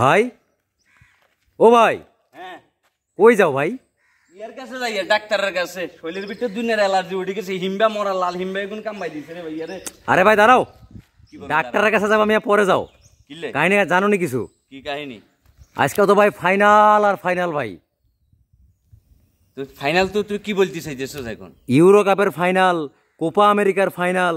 ভাই ও ভাই হ্যাঁ কই যাও ভাই ইয়ার কাছে যাই ডাক্তারের কাছে শরীরের ভিতরে দুনিয়ার অ্যালার্জি উঠে গেছে হিমবা মরা লাল হিমবা এগুন কামাই দিছে রে ভাই আরে ভাই দাঁড়াও ডাক্তারের কাছে যাবো আমি পরে যাও কাহিনী জানো নি কিছু কি কাহিনী আজকে তো ভাই ফাইনাল আর ফাইনাল ভাই তো ফাইনাল তো তুই কি বলতে চাইছিস এখন ইউরো কাপের ফাইনাল কোপা আমেরিকার ফাইনাল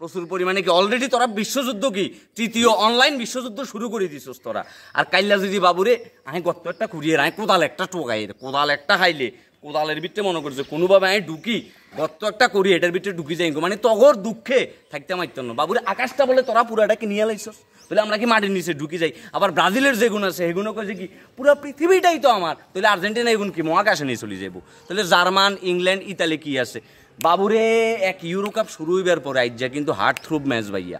প্রচুর পরিমাণে কি অলরেডি তোরা বিশ্বযুদ্ধ কি তৃতীয় অনলাইন বিশ্বযুদ্ধ শুরু করে দিছিস তোরা আর কাইলা যদি বাবুরে আমি গত একটা ঘুরিয়ে আমি কোদাল একটা টোকাই কোদাল একটা খাইলে কোদালের ভিতরে মনে করছে কোনোভাবে আমি ঢুকি গত একটা করি এটার ভিতরে ঢুকি যাই মানে তগর দুঃখে থাকতে মারতাম না বাবুরে আকাশটা বলে তোরা পুরাটাকে নিয়ে লাইছস তাহলে আমরা কি মাটির নিচে ঢুকি যাই আবার ব্রাজিলের গুণ আছে সেগুলো কয়েছে কি পুরো পৃথিবীটাই তো আমার তাহলে আর্জেন্টিনা এগুন কি মহাকাশে নিয়ে চলে যাবো তাহলে জার্মান ইংল্যান্ড ইতালি কি আছে বাবুরে এক ইউরো কাপ শুরু হইবার পরে আইজা কিন্তু হার্ট থ্রুপ ম্যাচ ভাইয়া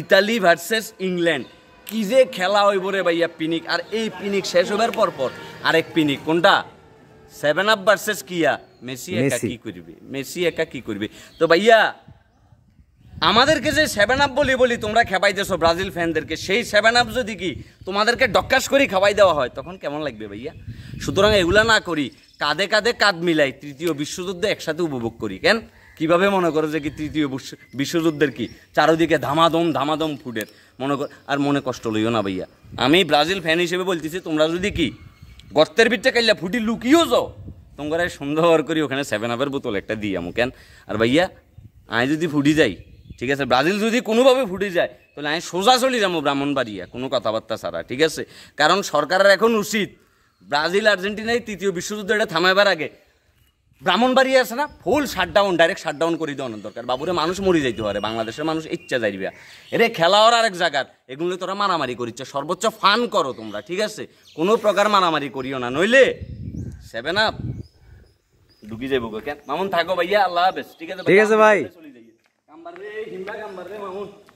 ইতালি ভার্সেস ইংল্যান্ড কি যে খেলা হইব রে ভাইয়া পিনিক আর এই পিনিক শেষ হইবার পর পর আরেক পিনিক কোনটা সেভেন আপ ভার্সেস কিয়া মেসি একা কি করবে মেসি একা কি করবে তো ভাইয়া আমাদেরকে যে সেভেন আপ বলি বলি তোমরা খেপাই দেছো ব্রাজিল ফ্যানদেরকে সেই সেভেন আপ যদি কি তোমাদেরকে ডক্কাস করি খাবাই দেওয়া হয় তখন কেমন লাগবে ভাইয়া সুতরাং এগুলা না করি কাঁধে কাঁধে কাঁধ মিলাই তৃতীয় বিশ্বযুদ্ধ একসাথে উপভোগ করি কেন কিভাবে মনে করো যে কি তৃতীয় বিশ্বযুদ্ধের কি চারোদিকে ধামাদম ধামাদম ফুটের মনে কর আর মনে কষ্ট লইও না ভাইয়া আমি ব্রাজিল ফ্যান হিসেবে বলতেছি তোমরা যদি কি গর্তের ভিতরে কাইলা ফুটি লুকিয়েও যাও তোমরা সন্দেহ করি ওখানে সেভেন আপের বোতল একটা দিই আমি কেন আর ভাইয়া আমি যদি ফুটি যাই ঠিক আছে ব্রাজিল যদি কোনোভাবে ফুটে যায় তাহলে আমি সোজা চলে যাবো ব্রাহ্মণবাড়িয়া কোনো কথাবার্তা ছাড়া ঠিক আছে কারণ সরকারের এখন উচিত ব্রাজিল আর্জেন্টিনায় তৃতীয় বিশ্বযুদ্ধ এটা থামাইবার আগে ব্রাহ্মণবাড়িয়া আছে না ফুল শাটডাউন ডাইরেক্ট শাটডাউন করে দেওয়ানোর দরকার বাবুরে মানুষ মরি যাইতে পারে বাংলাদেশের মানুষ ইচ্ছা যাইবা এরে খেলা হওয়ার আরেক জায়গার এগুলো তোরা মারামারি করিচ্ছ সর্বোচ্চ ফান করো তোমরা ঠিক আছে কোনো প্রকার মারামারি করিও না নইলে সেভেন আপ ঢুকি যাইব কেন মামুন থাকো ভাইয়া আল্লাহ হাফেজ ঠিক আছে ঠিক আছে ভাই मर रहे कम हम मर रहे मामून